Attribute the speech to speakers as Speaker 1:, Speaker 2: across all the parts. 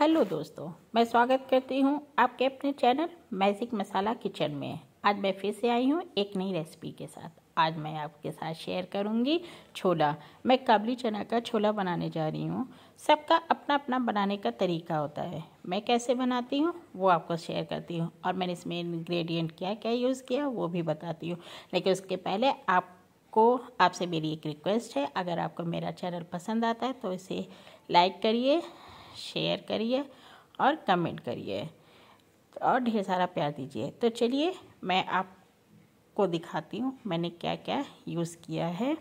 Speaker 1: hello दोस्तों मैं स्वागत करती हूं आपके अपने चैनल मैजिक मसाला किचन में आज मैं फिर से आई हूं एक नई रेसिपी के साथ आज मैं आपके साथ शेयर करूंगी छोला मैं काबली चना का छोला बनाने जा रही हूं सबका अपना अपना बनाने का तरीका होता है मैं कैसे बनाती हूँ वो आपको शेयर करती हूँ और मैंने इसमें इन्ग्रेडियंट क्या क्या यूज़ किया वो भी बताती हूँ लेकिन उसके पहले आप को आपसे मेरी एक रिक्वेस्ट है अगर आपको मेरा चैनल पसंद आता है तो इसे लाइक करिए शेयर करिए और कमेंट करिए और ढेर सारा प्यार दीजिए तो चलिए मैं आपको दिखाती हूँ मैंने क्या क्या यूज़ किया है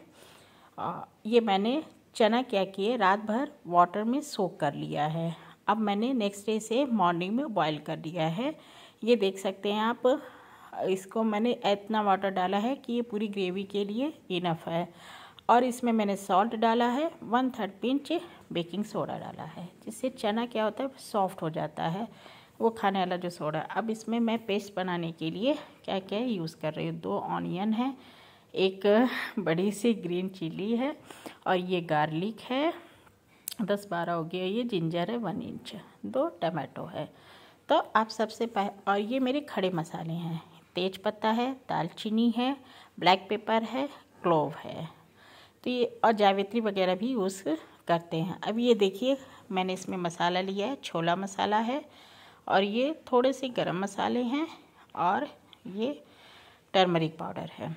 Speaker 1: ये मैंने चना क्या किए रात भर वाटर में सोक कर लिया है अब मैंने नेक्स्ट डे से मॉर्निंग में बॉईल कर लिया है ये देख सकते हैं आप इसको मैंने इतना वाटर डाला है कि ये पूरी ग्रेवी के लिए इनफ है और इसमें मैंने सॉल्ट डाला है one third pinch baking soda डाला है जिससे चना क्या होता है सॉफ्ट हो जाता है वो खाने वाला जो सोडा अब इसमें मैं पेस्ट बनाने के लिए क्या क्या यूज़ कर रही हूँ दो ऑनियन है एक बड़ी सी ग्रीन चिली है और ये गार्लिक है दस बारह हो गया ये जिंजर है वन इंच दो टमाटो है तो आप सबसे पह और ये मेरे खड़े मसाले हैं तेज पत्ता है दालचीनी है ब्लैक पेपर है क्लोव है तो ये और जावित्री वगैरह भी यूज़ करते हैं अब ये देखिए मैंने इसमें मसाला लिया है छोला मसाला है और ये थोड़े से गरम मसाले हैं और ये टर्मरिक पाउडर है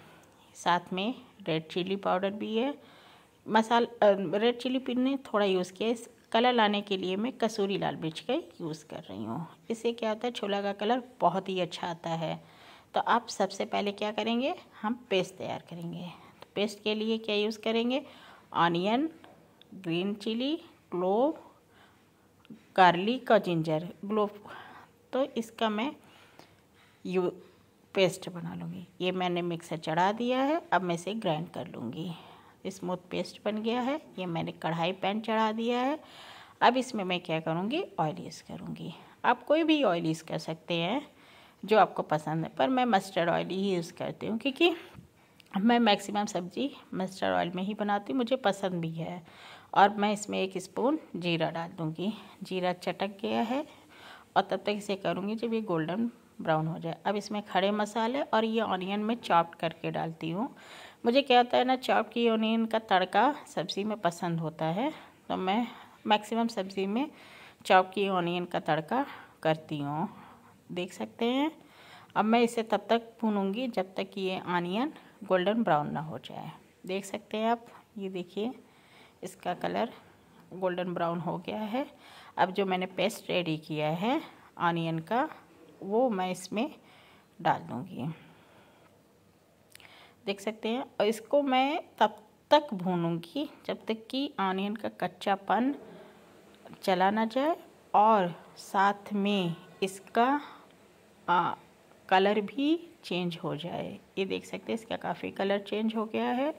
Speaker 1: साथ में रेड चिली पाउडर भी है मसाला रेड चिली पिन ने थोड़ा यूज़ किया इस कलर लाने के लिए मैं कसूरी लाल मिर्च का यूज़ कर रही हूँ इससे क्या होता है छोला का कलर बहुत ही अच्छा आता है तो आप सबसे पहले क्या करेंगे हम पेस्ट तैयार करेंगे पेस्ट के लिए क्या यूज़ करेंगे onion green chilli clove garlic और जिंजर ग्लोव तो इसका मैं यू पेस्ट बना लूँगी ये मैंने मिक्सर चढ़ा दिया है अब मैं इसे ग्राइंड कर लूँगी स्मूथ पेस्ट बन गया है ये मैंने कढ़ाई पैन चढ़ा दिया है अब इसमें मैं क्या करूँगी ऑयल यूज़ करूँगी आप कोई भी ऑयल यूज़ कर सकते हैं जो आपको पसंद है पर मैं मस्टर्ड ऑयल ही यूज़ करती हूँ क्योंकि मैं मैक्सिमम सब्ज़ी मस्टर्ड ऑयल में ही बनाती हूँ मुझे पसंद भी है और मैं इसमें एक स्पून जीरा डाल दूँगी जीरा चटक गया है और तब तक इसे करूँगी जब ये गोल्डन ब्राउन हो जाए अब इसमें खड़े मसाले और ये ऑनियन में चॉप करके डालती हूँ मुझे क्या होता है ना चॉप की ऑनियन का तड़का सब्ज़ी में पसंद होता है तो मैं मैक्सिमम सब्ज़ी में चॉप की ऑनियन का तड़का करती हूँ देख सकते हैं अब मैं इसे तब तक भूनूंगी जब तक ये ऑनियन गोल्डन ब्राउन ना हो जाए देख सकते हैं आप ये देखिए इसका कलर गोल्डन ब्राउन हो गया है अब जो मैंने पेस्ट रेडी किया है ऑनियन का वो मैं इसमें डाल दूँगी देख सकते हैं और इसको मैं तब तक भूनूंगी जब तक कि ऑनियन का कच्चापन चला ना जाए और साथ में इसका कलर भी चेंज हो जाए ये देख सकते हैं इसका काफ़ी कलर चेंज हो गया है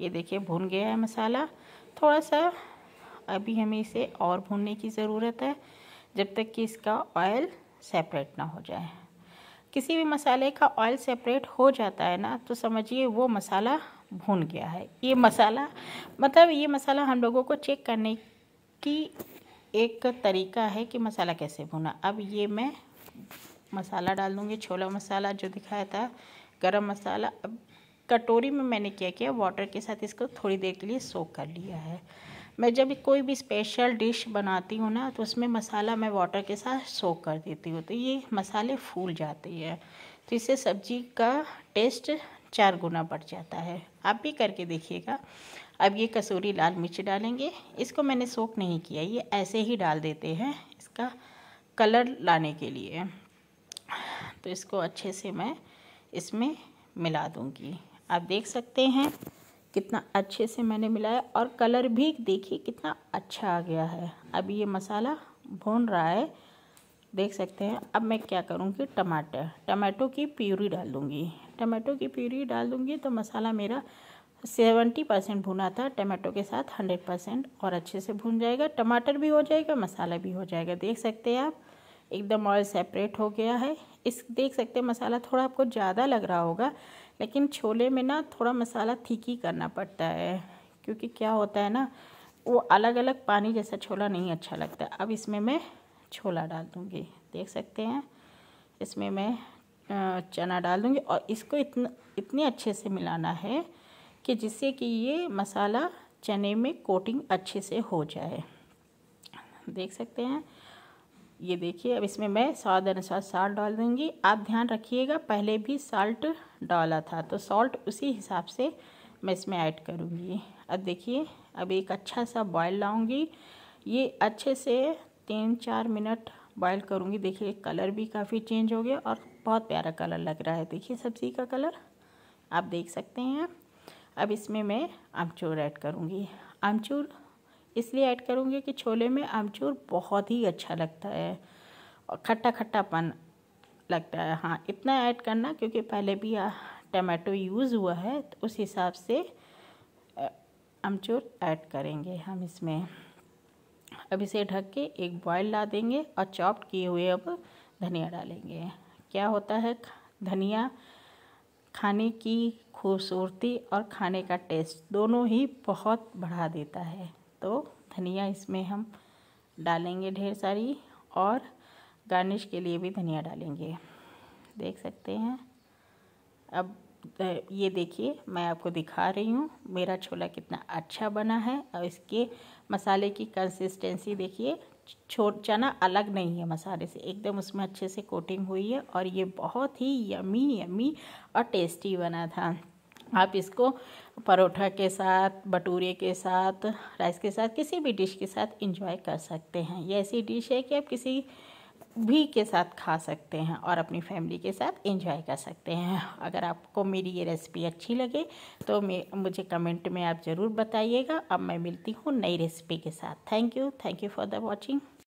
Speaker 1: ये देखिए भुन गया है मसाला थोड़ा सा अभी हमें इसे और भूनने की ज़रूरत है जब तक कि इसका ऑयल सेपरेट ना हो जाए किसी भी मसाले का ऑयल सेपरेट हो जाता है ना तो समझिए वो मसाला भून गया है ये मसाला मतलब ये मसाला हम लोगों को चेक करने की एक तरीका है कि मसाला कैसे भुना अब ये मैं मसाला डाल दूँगी छोला मसाला जो दिखाया था गरम मसाला अब कटोरी में मैंने क्या किया वाटर के साथ इसको थोड़ी देर के लिए सोख कर लिया है मैं जब कोई भी स्पेशल डिश बनाती हूँ ना तो उसमें मसाला मैं वाटर के साथ सोख कर देती हूँ तो ये मसाले फूल जाते हैं तो इससे सब्जी का टेस्ट चार गुना बढ़ जाता है आप भी करके देखिएगा अब ये कसूरी लाल मिर्च डालेंगे इसको मैंने सोख नहीं किया ये ऐसे ही डाल देते हैं इसका कलर लाने के लिए तो इसको अच्छे से मैं इसमें मिला दूँगी आप देख सकते हैं कितना अच्छे से मैंने मिलाया और कलर भी देखिए कितना अच्छा आ गया है अब ये मसाला भून रहा है देख सकते हैं अब मैं क्या करूँगी टमाटर टमाटो की प्यूरी डाल दूँगी टमाटो की प्यूरी डाल दूँगी तो मसाला मेरा सेवेंटी परसेंट भुना था टमाटो के साथ हंड्रेड परसेंट और अच्छे से भून जाएगा टमाटर भी हो जाएगा मसाला भी हो जाएगा देख सकते हैं आप एकदम ऑयल सेपरेट हो गया है इस देख सकते हैं मसाला थोड़ा आपको ज़्यादा लग रहा होगा लेकिन छोले में ना थोड़ा मसाला ठीक ही करना पड़ता है क्योंकि क्या होता है ना वो अलग अलग पानी जैसा छोला नहीं अच्छा लगता अब इसमें मैं छोला डाल दूँगी देख सकते हैं इसमें मैं चना डाल दूँगी और इसको इतना इतने अच्छे से मिलाना है कि जिससे कि ये मसाला चने में कोटिंग अच्छे से हो जाए देख सकते हैं ये देखिए अब इसमें मैं स्वाद अनुसार साल्ट डाल दूँगी आप ध्यान रखिएगा पहले भी साल्ट डाला था तो सॉल्ट उसी हिसाब से मैं इसमें ऐड करूँगी अब देखिए अब एक अच्छा सा बॉयल लाऊँगी ये अच्छे से तीन चार मिनट बॉयल करूँगी देखिए कलर भी काफ़ी चेंज हो गया और बहुत प्यारा कलर लग रहा है देखिए सब्ज़ी का कलर आप देख सकते हैं अब इसमें मैं आमचूर ऐड करूँगी आमचूर इसलिए ऐड करूँगी कि छोले में आमचूर बहुत ही अच्छा लगता है और खट्टा खट्टापन लगता है हाँ इतना ऐड करना क्योंकि पहले भी टमाटो यूज़ हुआ है तो उस हिसाब से अमचूर ऐड करेंगे हम इसमें अब इसे ढक के एक बॉयल ला देंगे और चॉप्ड किए हुए अब धनिया डालेंगे क्या होता है धनिया खाने की खूबसूरती और खाने का टेस्ट दोनों ही बहुत बढ़ा देता है तो धनिया इसमें हम डालेंगे ढेर सारी और गार्निश के लिए भी धनिया डालेंगे देख सकते हैं अब ये देखिए मैं आपको दिखा रही हूँ मेरा छोला कितना अच्छा बना है और इसके मसाले की कंसिस्टेंसी देखिए छोट चना अलग नहीं है मसाले से एकदम उसमें अच्छे से कोटिंग हुई है और ये बहुत ही यमी यमी और टेस्टी बना था आप इसको परोठा के साथ भटूरे के साथ राइस के साथ किसी भी डिश के साथ इंजॉय कर सकते हैं ये ऐसी डिश है कि आप किसी भी के साथ खा सकते हैं और अपनी फैमिली के साथ एंजॉय कर सकते हैं अगर आपको मेरी ये रेसिपी अच्छी लगे तो मुझे कमेंट में आप ज़रूर बताइएगा अब मैं मिलती हूँ नई रेसिपी के साथ thank you thank you for the watching